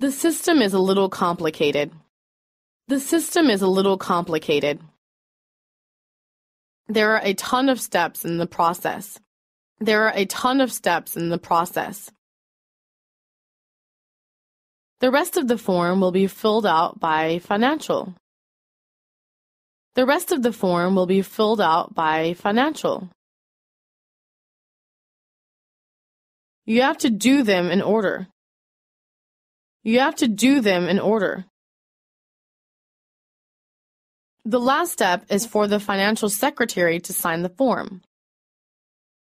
The system is a little complicated. The system is a little complicated. There are a ton of steps in the process. There are a ton of steps in the process. The rest of the form will be filled out by financial. The rest of the form will be filled out by financial. You have to do them in order. You have to do them in order. The last step is for the financial secretary to sign the form.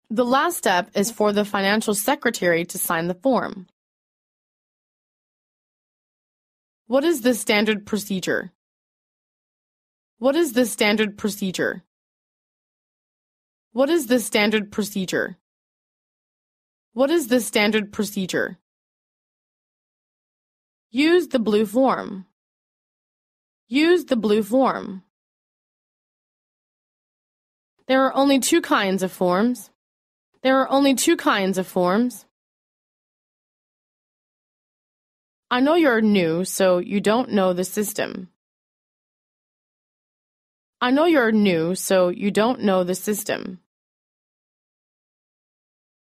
The last step is for the financial secretary to sign the form. What is the standard procedure? What is the standard procedure? What is the standard procedure? What is the standard procedure? Use the blue form. Use the blue form. There are only two kinds of forms. There are only two kinds of forms. I know you're new, so you don't know the system. I know you're new, so you don't know the system.